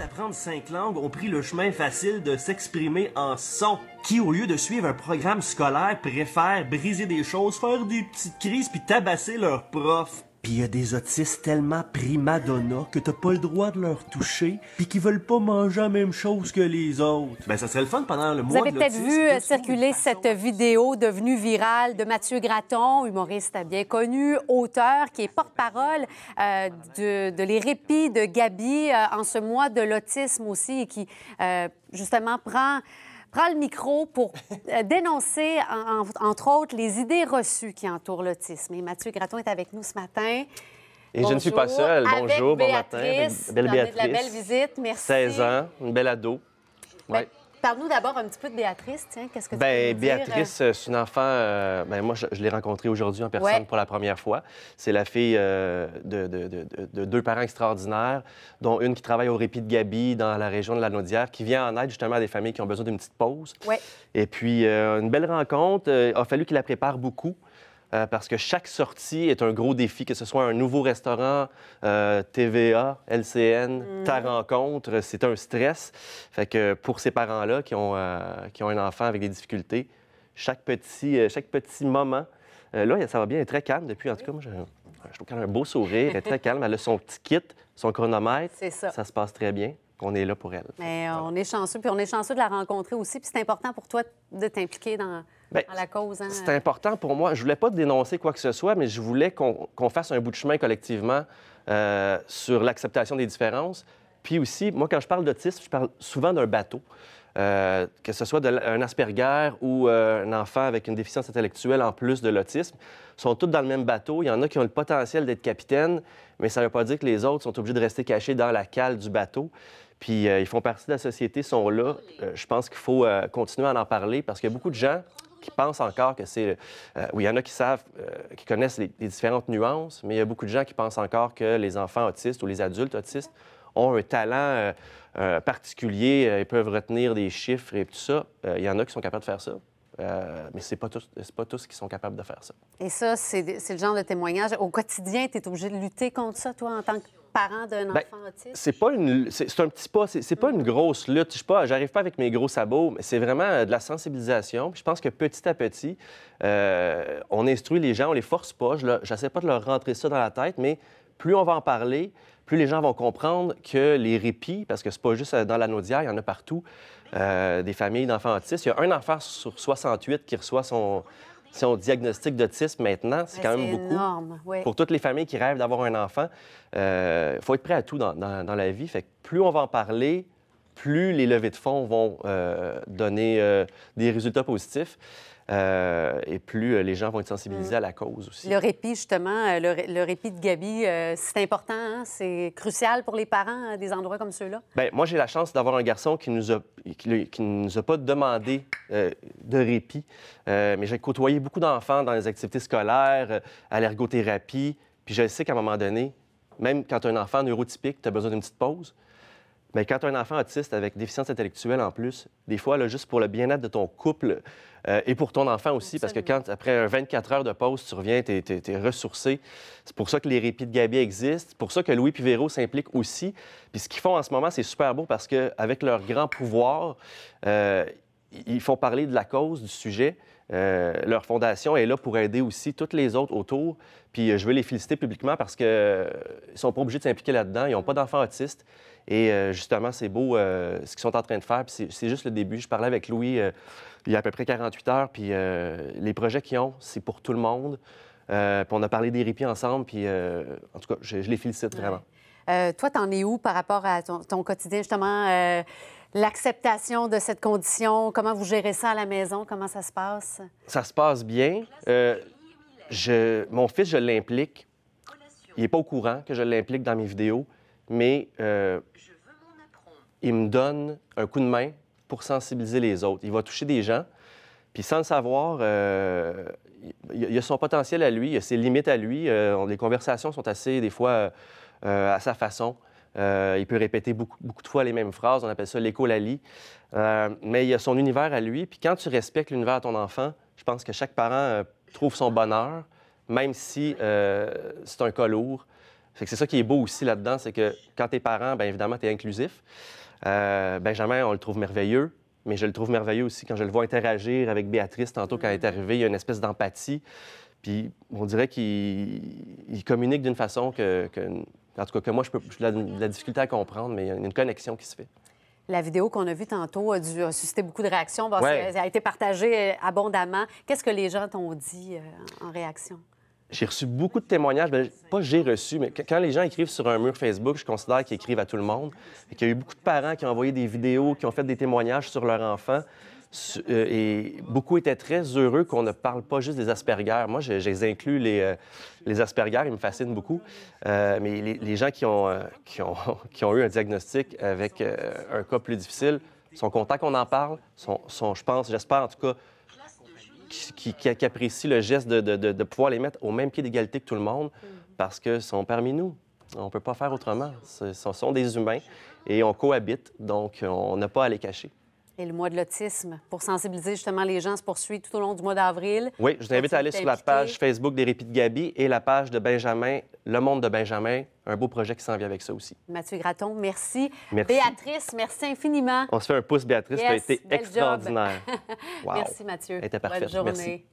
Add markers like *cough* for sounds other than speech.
apprendre cinq langues ont pris le chemin facile de s'exprimer en son, qui au lieu de suivre un programme scolaire préfèrent briser des choses, faire des petites crises puis tabasser leurs profs. Puis il y a des autistes tellement primadonna que t'as pas le droit de leur toucher, puis qui veulent pas manger la même chose que les autres. mais ben, ça serait le fun pendant le de l'autisme. Vous avez peut-être vu euh, circuler cette vidéo devenue virale de Mathieu Gratton, humoriste bien connu, auteur qui est porte-parole euh, de, les répits de Gabi euh, en ce mois de l'autisme aussi et qui justement prend prend le micro pour euh, dénoncer, entre autres, les idées reçues qui entourent l'autisme. Et Mathieu Graton est avec nous ce matin. Et je ne suis pas seul. Bonjour, bon matin. Belle Béatrice. De la belle visite, merci. 16 ans, une belle ado. Ben, ouais. Parle-nous d'abord un petit peu de Béatrice. qu'est-ce que ben, Béatrice, euh? c'est une enfant. Euh, ben, moi, je, l'ai rencontrée aujourd'hui en personne pour la première fois. C'est la fille euh, de, deux parents extraordinaires, dont une qui travaille au répit de Gabi dans la région de la Naudière, qui vient en aide justement à des familles qui ont besoin d'une petite pause. Ouais. Et puis, une belle rencontre. Il a fallu qu'il la prépare beaucoup. Euh, parce que chaque sortie est un gros défi, que ce soit un nouveau restaurant, euh, TVA, LCN, mm. ta rencontre, c'est un stress. Fait que pour ces parents-là qui, ont, euh, un enfant avec des difficultés, chaque petit, moment, là, ça va bien, elle est très calme depuis, en tout cas, moi, je, trouve qu'elle a un beau sourire, elle est très *laughs* calme, elle a son petit kit, son chronomètre, ça se passe très bien qu'on est là pour elle. Mais on est chanceux, puis on est chanceux de la rencontrer aussi. Puis c'est important pour toi de t'impliquer dans, ben, la cause. Hein? C'est important pour moi. Je voulais pas dénoncer quoi que ce soit, mais je voulais qu'on fasse un bout de chemin collectivement euh, sur l'acceptation des différences. Puis aussi, moi, quand je parle d'autisme, je parle souvent d'un bateau. Euh, que ce soit un Asperger ou euh, un enfant avec une déficience intellectuelle en plus de l'autisme, sont tous dans le même bateau. Il y en a qui ont le potentiel d'être capitaine, mais ça ne veut pas dire que les autres sont obligés de rester cachés dans la cale du bateau. Puis euh, ils font partie de la société, sont là. Euh, je pense qu'il faut euh, continuer à en parler parce qu'il y a beaucoup de gens qui pensent encore que c'est... oui, il y en a qui savent, qui connaissent les, différentes nuances, mais il y a beaucoup de gens qui pensent encore que les enfants autistes ou les adultes autistes ont un talent particulier, ils peuvent retenir des chiffres et tout ça. il y en a qui sont capables de faire ça. mais c'est pas, tous, pas tous qui sont capables de faire ça. Et ça, c'est le genre de témoignage. Au quotidien, tu es obligé de lutter contre ça, toi, en tant que parents d'un ben, enfant autiste? C'est pas une, c'est un petit pas, c'est pas une mm. grosse lutte. Je pas, j'arrive pas avec mes gros sabots, mais c'est vraiment euh, de la sensibilisation. je pense que petit à petit, euh, on instruit les gens, on les force pas. Je n'essaie pas de leur rentrer ça dans la tête, mais plus on va en parler, plus les gens vont comprendre que les répits, parce que c'est pas juste euh, dans la Naudière, il y en a partout, des familles d'enfants autistes. Il y a un enfant sur 68 qui reçoit son, si on diagnostique d'autisme maintenant, c'est quand même beaucoup. Pour toutes les familles qui rêvent d'avoir un enfant, il euh, faut être prêt à tout dans, la vie. Fait plus on va en parler, plus les levées de fonds vont euh, donner euh, des résultats positifs. Euh, et plus euh, les gens vont être sensibilisés mm. à la cause aussi. Le répit, justement, euh, le, répit de Gabi, c'est important, hein? c'est crucial pour les parents, des endroits comme ceux-là. Bien, moi, j'ai la chance d'avoir un garçon qui nous a, qui, nous a pas demandé de répit, mais j'ai côtoyé beaucoup d'enfants dans les activités scolaires, à l'ergothérapie, puis je sais qu'à un moment donné, même quand tu as un enfant neurotypique, tu as besoin d'une petite pause. Mais ben, quand tu as un enfant autiste avec déficience intellectuelle en plus, des fois, juste pour le bien-être de ton couple euh, et pour ton enfant aussi, parce que quand après 24 heures de pause, tu reviens, tu es, ressourcé. C'est pour ça que les répits de Gabi existent. pour ça que Louis et s'implique aussi. Puis ce qu'ils font en ce moment, c'est super beau parce qu'avec leur grand pouvoir, euh, ils font parler de la cause, du sujet. Euh, leur fondation est là pour aider aussi toutes les autres autour. Puis euh, je veux les féliciter publiquement parce qu'ils euh, ne sont pas obligés de s'impliquer là-dedans. Ils n'ont pas d'enfants autistes. Et justement, c'est beau ce qu'ils sont en train de faire. Puis c'est juste le début. Je parlais avec Louis il y a à peu près 48 heures. Puis les projets qu'ils ont, c'est pour tout le monde. puis on a parlé des répits ensemble. Puis en tout cas, je, les félicite vraiment. toi, t'en es où par rapport à ton quotidien, justement? l'acceptation de cette condition? Comment vous gérez ça à la maison? Comment ça se passe? Ça se passe bien. Euh, mon fils, je l'implique. Il n'est pas au courant que je l'implique dans mes vidéos, mais euh, il me donne un coup de main pour sensibiliser les autres. Il va toucher des gens, puis sans le savoir, euh, il a son potentiel à lui, il a ses limites à lui. les conversations sont assez, des fois, à sa façon. Euh, il peut répéter beaucoup, beaucoup, de fois les mêmes phrases. On appelle ça l'écolalie. Euh, mais il a son univers à lui. Puis quand tu respectes l'univers à ton enfant, je pense que chaque parent euh, trouve son bonheur, même si euh, c'est un cas lourd. C'est ça qui est beau aussi là-dedans, c'est que quand t'es parent, bien évidemment, t'es inclusif. Benjamin, on le trouve merveilleux, mais je le trouve merveilleux aussi quand je le vois interagir avec Béatrice tantôt quand elle est arrivée. Il y a une espèce d'empathie. Puis on dirait qu'il communique d'une façon que en tout cas, que moi, je peux la, la difficulté à comprendre, mais il y a une connexion qui se fait. La vidéo qu'on a vue tantôt a, dû, susciter suscité beaucoup de réactions. parce a été partagée euh, abondamment. Qu'est-ce que les gens t'ont dit euh, en réaction? J'ai reçu beaucoup de témoignages. Ben, pas j'ai reçu, mais quand les gens écrivent sur un mur Facebook, je considère qu'ils écrivent à tout le monde. Il y a eu beaucoup de parents qui ont envoyé des vidéos, qui ont fait des témoignages sur leur enfant. Euh, et beaucoup étaient très heureux qu'on ne parle pas juste des Asperger. Moi, je, les inclus, les, euh, les asperger ils me fascinent beaucoup. Euh, mais les, gens qui ont, qui, ont, *laughs* qui ont eu un diagnostic avec un cas plus difficile sont contents qu'on en parle, sont, je pense, j'espère en tout cas, qui, apprécient le geste de, de, pouvoir les mettre au même pied d'égalité que tout le monde parce qu'ils sont parmi nous. On ne peut pas faire autrement. ce sont des humains et on cohabite, donc on n'a pas à les cacher le mois de l'autisme, pour sensibiliser justement les gens, se poursuit tout au long du mois d'avril. Oui, je vous invite à aller sur la page Facebook des Répits de Gabi et la page de Benjamin, Le Monde de Benjamin, un beau projet qui s'en vient avec ça aussi. Mathieu Graton, merci. merci. Béatrice, merci infiniment. On se fait un pouce, Béatrice, tu ça a été extraordinaire. *laughs* merci, Mathieu. était parfaite. Bonne journée.